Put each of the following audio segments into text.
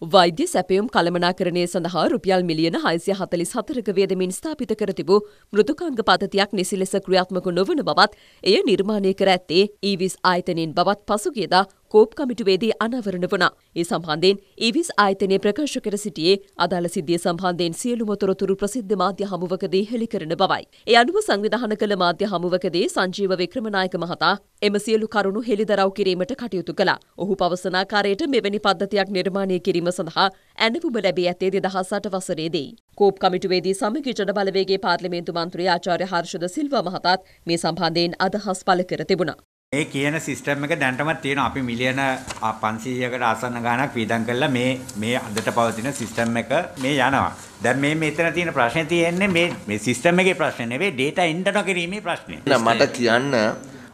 වෛද්‍ය සැපයුම් කළමනාකරණය සඳහා රුපියල් මිලියන 644ක වේදමින් ස්ථාපිත කර තිබූ මෘදුකාංග පද්ධතියක් නිසි ලෙස ක්‍රියාත්මක නොවන බවත් එය නිර්මාණය කර ඇත්තේ ඊවිස් ආයතනින් බවත් පසුගියදා කෝප් කමිටුවේදී අනාවරණ වුණා. ඒ සම්බන්ධයෙන් ඊවිස් ආයතනය ප්‍රකාශ කර සිටියේ අදාළ සිද්ධිය සම්බන්ධයෙන් සියලුම තොරතුරු ප්‍රසිද්ධ මාධ්‍ය හමුවකදී හෙළි කරන බවයි. ඒ අනුව සංවිධාන කළ මාධ්‍ය හමුවකදී සංජීව වික්‍රමනායක මහතා එම සියලු කරුණු හෙළිදරව් කිරීමට කටයුතු කළා. ඔහු පවසන ආකාරයට මෙවැනි පද්ධතියක් නිර්මාණය කිරීම සඳහා ඇණවුම ලැබී ඇත්තේ 2008 වසරේදී. කෝප් කමිටුවේදී සමගි ජන බලවේගේ පාර්ලිමේන්තු මන්ත්‍රී ආචාර්ය හර්ෂද සිල්වා මහතාත් මේ සම්බන්ධයෙන් අදහස් පළ කර තිබුණා. ඒ කියන සිස්ටම් එක දැන්ටමත් තියෙනවා. අපි මිලියන 500කට ආසන්න ගණක් වීදම් කළා මේ මේ අදට පවතින සිස්ටම් එක මේ යනවා. දැන් මේ මෙතන තියෙන ප්‍රශ්නේ තියෙන්නේ මේ මේ සිස්ටම් එකේ ප්‍රශ්නේ නෙවෙයි data enter කිරීමේ ප්‍රශ්නේ. මට කියන්න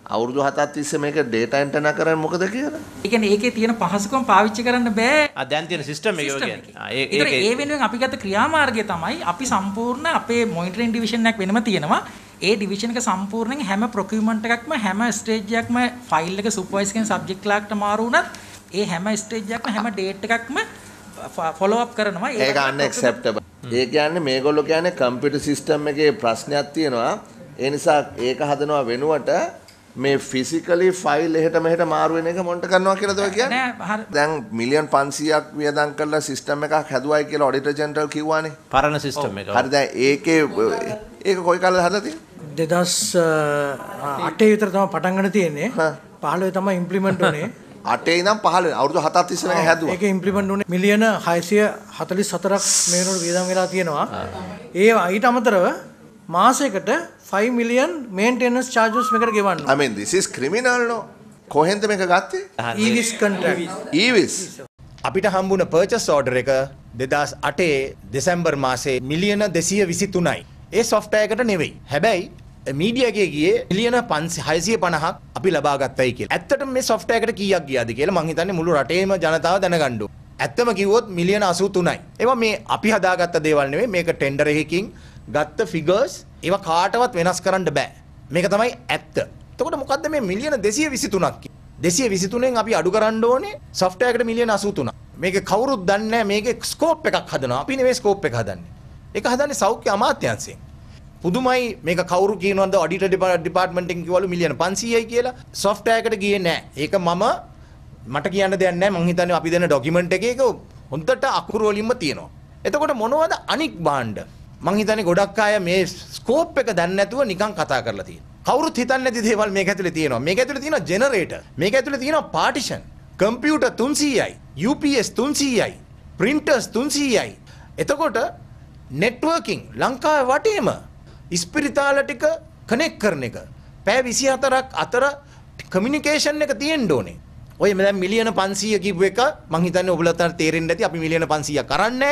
අවුරුදු හතත් තිස්සේ මේක data enter කරන්නේ මොකද කියලා? ඒ කියන්නේ ඒකේ තියෙන පහසුකම් පාවිච්චි කරන්න බෑ. ආ දැන් තියෙන system එක ඒ වෙනුවෙන් අපි ගත ක්‍රියාමාර්ගය තමයි අපි සම්පූර්ණ අපේ monitoring division එකක් වෙනම තියෙනවා. ඒ ඩිවිෂන් එක සම්පූර්ණයෙන් හැම ප්‍රොකියුමන්ට් එකක්ම හැම ස්ටේජ් එකක්ම ෆයිල් එක සුපර්වයිස් කරන සබ්ජෙක්ට් ක්ලාක්ට මාරු වුණත් ඒ හැම ස්ටේජ් එකක්ම හැම ඩේට් එකක්ම ෆොලෝ අප් කරනවා ඒක අන්ඇක්සෙප්ටබල් ඒ කියන්නේ මේගොල්ලෝ කියන්නේ කම්පියුටර් සිස්ටම් එකේ ප්‍රශ්නයක් තියෙනවා ඒ නිසා ඒක හදනවා වෙනුවට මේ ෆිසිකලි ෆයිල් එහෙට මෙහෙට මාරුවෙන එක මොන්ට කරනවා කියලාද ඔය කියන්නේ? දැන් මිලියන් 500ක් වියදම් කරලා සිස්ටම් එකක් හැදුවයි කියලා ඔඩිටර් ජෙනරල් කිව්වානේ. පරණ සිස්ටම් එක. හරි දැන් ඒකේ ඒක කොයි කාලෙද හදලා තියෙන්නේ? දෙදස් අටේ විතර තම පටන්ගන තියෙන්නේ පහලුව තම ඉම්පලිමෙන්ට් වනේ අටේ නම් පහල අවුදු හතත් තිස්සන හැද එක ඉම්පලිමෙන්ට් වනේ මිලියන හයිසිය හතලි සතරක් මේනුට වියදම් වෙලා තියෙනවා ඒ අයිට අමතරව මාසයකට 5 මිලියන් මේන්ටෙනස් චාර්ජස් මේකට ගෙවන්න I mean this is criminal no කොහෙන්ද මේක ගත්තේ ඊවිස් කන්ට්‍රැක්ට් ඊවිස් අපිට හම්බුන පර්චස් ඕඩර් එක 2008 දෙසැම්බර් මාසේ මිලියන 223යි ඒ සොෆ්ට්වෙයාර් එකට නෙවෙයි හැබැයි මීඩියගේ ගියේ මිලියන 550ක් අපි ලබා ගත්තයි කියලා. ඇත්තටම මේ software එකට කීයක් ගියාද කියලා මං හිතන්නේ මුළු රටේම ජනතාව දැනගන්න ඇත්තම කිව්වොත් මිලියන 83යි. ඒවා මේ අපි හදාගත්ත දේවල් නෙමෙයි. මේක ටෙන්ඩර් එකකින් ගත්ත figures. ඒවා කාටවත් වෙනස් කරන්න බෑ. මේක තමයි ඇත්ත. එතකොට මොකද්ද මේ මිලියන 223ක් කියන්නේ? 223න් අපි අඩු කරන්න ඕනේ software එකට මිලියන 83. මේක කවුරුත් දන්නේ නැහැ. මේකේ scope එකක් හදනවා. අපි නෙමෙයි scope එක හදන්නේ. ඒක හදන්නේ සෞඛ්‍ය අමාත්‍යාංශයෙන්. පුදුමයි මේක කවුරු කියනවද ඔඩිටර් ඩිපාර්ට්මන්ට් එකෙන් කිව්වලු මිලියන 500යි කියලා සොෆ්ට්වෙයාර් එකට ගියේ නැහැ. ඒක මම මට කියන්න දෙයක් නැහැ. මං හිතන්නේ අපි දෙන ડોකියුමන්ට් එකේ ඒක හොඳට අකුරු වලින්ම තියෙනවා. එතකොට මොනවද අනික් භාණ්ඩ? මං හිතන්නේ ගොඩක් අය මේ ස්කෝප් එක දන්නේ නැතුව නිකන් කතා කරලා තියෙනවා. කවුරුත් හිතන්නේ නැති දේවල් මේක ඇතුලේ තියෙනවා. මේක ඇතුලේ තියෙනවා ජෙනරේටර්. මේක ඇතුලේ තියෙනවා පාටිෂන්. කම්පියුටර් 300යි, UPS 300යි, printers 300යි. එතකොට networking ලංකාවේ වටේම ඉස්පිරිතාල ටික කනෙක් කරන එක. පැය විසි හතරක් අතර කමිනිිකේෂන් එක තියෙන් ඕනේ ඔය මෙ මිලියන පන්සිය කිව් එක මහිතන ඔබලතර තේරෙන් ඇති අපි මිලියන පන්සිය කරන්න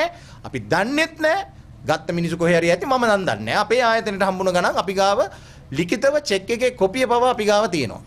අපි දන්නෙත් නෑ ගත්ත මිනිසු කොහර ඇති ම දන්න අපේ ආයතනට හම්බුණ ගන අපි ගාව ලිකිතව චෙක් එක කොපිය පවා අපි ගාව තියෙනවා.